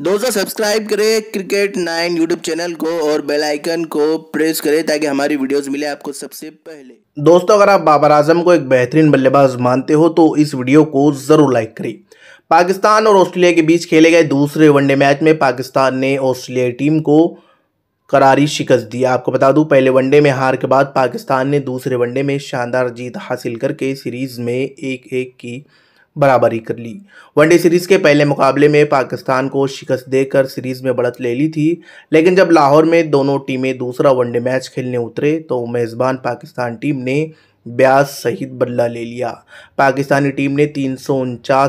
दोस्तों सब्सक्राइब करें cricket nine YouTube channel को और बेल आइकन को प्रेस करें ताकि हमारी वीडियोस मिले आपको सबसे पहले दोस्तों अगर आप बाबर आजम को एक बेहतरीन बल्लेबाज मानते हो तो इस वीडियो को ज़रूर लाइक करें पाकिस्तान और ऑस्ट्रेलिया के बीच खेले गए दूसरे वनडे मैच में पाकिस्तान ने ऑस्ट्रेलियाई टीम को करारी शिकस्त दी आपको बता दूं पहले वनडे में हार के बाद पाकिस्तान ने दूसरे वनडे में शानदार जीत हासिल करके सीरीज़ में एक एक की बराबरी कर ली वनडे सीरीज के पहले मुकाबले में पाकिस्तान को शिकस्त देकर सीरीज में बढ़त ले ली थी लेकिन जब लाहौर में दोनों टीमें दूसरा वनडे मैच खेलने उतरे तो मेज़बान पाकिस्तान टीम ने ब्यास सहित बदला ले लिया पाकिस्तानी टीम ने तीन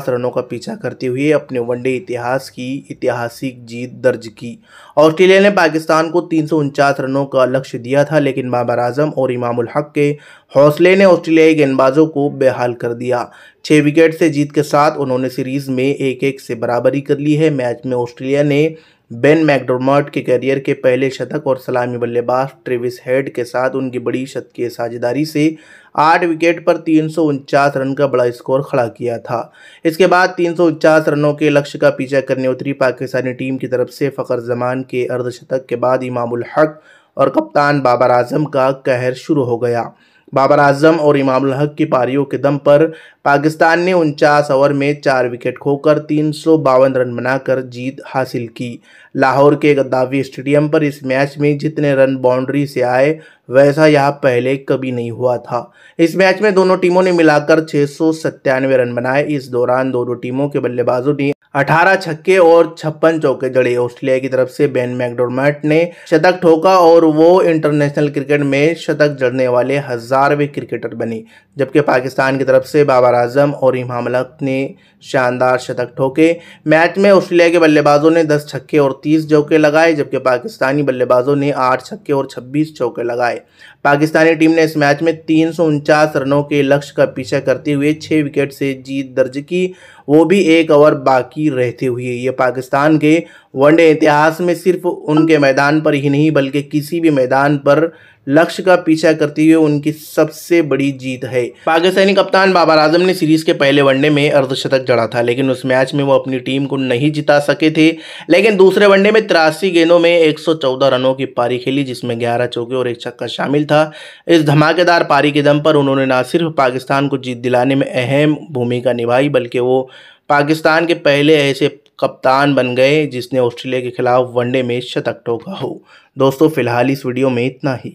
रनों का पीछा करते हुए अपने वनडे इतिहास की ऐतिहासिक जीत दर्ज की ऑस्ट्रेलिया ने पाकिस्तान को तीन रनों का लक्ष्य दिया था लेकिन बाबर आजम और इमामुल हक के हौसले ने ऑस्ट्रेलियाई गेंदबाजों को बेहाल कर दिया छः विकेट से जीत के साथ उन्होंने सीरीज में एक एक से बराबरी कर ली है मैच में ऑस्ट्रेलिया ने बेन मैकडोमर्ट के करियर के पहले शतक और सलामी बल्लेबाज ट्रेविस हेड के साथ उनकी बड़ी शतकीय साझेदारी से आठ विकेट पर तीन रन का बड़ा स्कोर खड़ा किया था इसके बाद तीन रनों के लक्ष्य का पीछा करने उतरी पाकिस्तानी टीम की तरफ से फ़खर जमान के अर्धशतक के बाद इमामुल हक और कप्तान बाबर आजम का कहर शुरू हो गया बाबर आजम और इमाम हक की पारियों के दम पर पाकिस्तान ने उनचास ओवर में चार विकेट खोकर तीन रन बनाकर जीत हासिल की लाहौर के गद्दावी स्टेडियम पर इस मैच में जितने रन बाउंड्री से आए वैसा यह पहले कभी नहीं हुआ था इस मैच में दोनों टीमों ने मिलाकर छः रन बनाए इस दौरान दोनों टीमों के बल्लेबाजों ने 18 छक्के और छप्पन चौके जड़े ऑस्ट्रेलिया की तरफ से बेन मैकडोरमेट ने शतक ठोका और वो इंटरनेशनल क्रिकेट में शतक जड़ने वाले हजारवें क्रिकेटर बने जबकि पाकिस्तान की तरफ से बाबर आजम और इमाम अलक ने शानदार शतक ठोके मैच में ऑस्ट्रेलिया के बल्लेबाजों ने दस छक्के और तीस चौके लगाए जबकि पाकिस्तानी बल्लेबाजों ने आठ छक्के और छब्बीस चौके लगाए पाकिस्तानी टीम ने इस मैच में तीन रनों के लक्ष्य का पीछा करते हुए छः विकेट से जीत दर्ज की वो भी एक ओवर बाकी ही रहते हुए ये पाकिस्तान के वनडे इतिहास में सिर्फ उनके मैदान पर ही नहीं बल्कि किसी भी मैदान पर लक्ष्य का पीछा करते हुए उनकी सबसे बड़ी जीत है पाकिस्तानी कप्तान बाबर आजम ने सीरीज के पहले वनडे में अर्धशतक जड़ा था लेकिन उस मैच में वो अपनी टीम को नहीं जिता सके थे लेकिन दूसरे वनडे में तिरासी गेंदों में 114 रनों की पारी खेली जिसमें 11 चौके और एक छक्का शामिल था इस धमाकेदार पारी के दम पर उन्होंने ना सिर्फ पाकिस्तान को जीत दिलाने में अहम भूमिका निभाई बल्कि वो पाकिस्तान के पहले ऐसे कप्तान बन गए जिसने ऑस्ट्रेलिया के खिलाफ वनडे में शतक ठोका हो दोस्तों फ़िलहाल इस वीडियो में इतना ही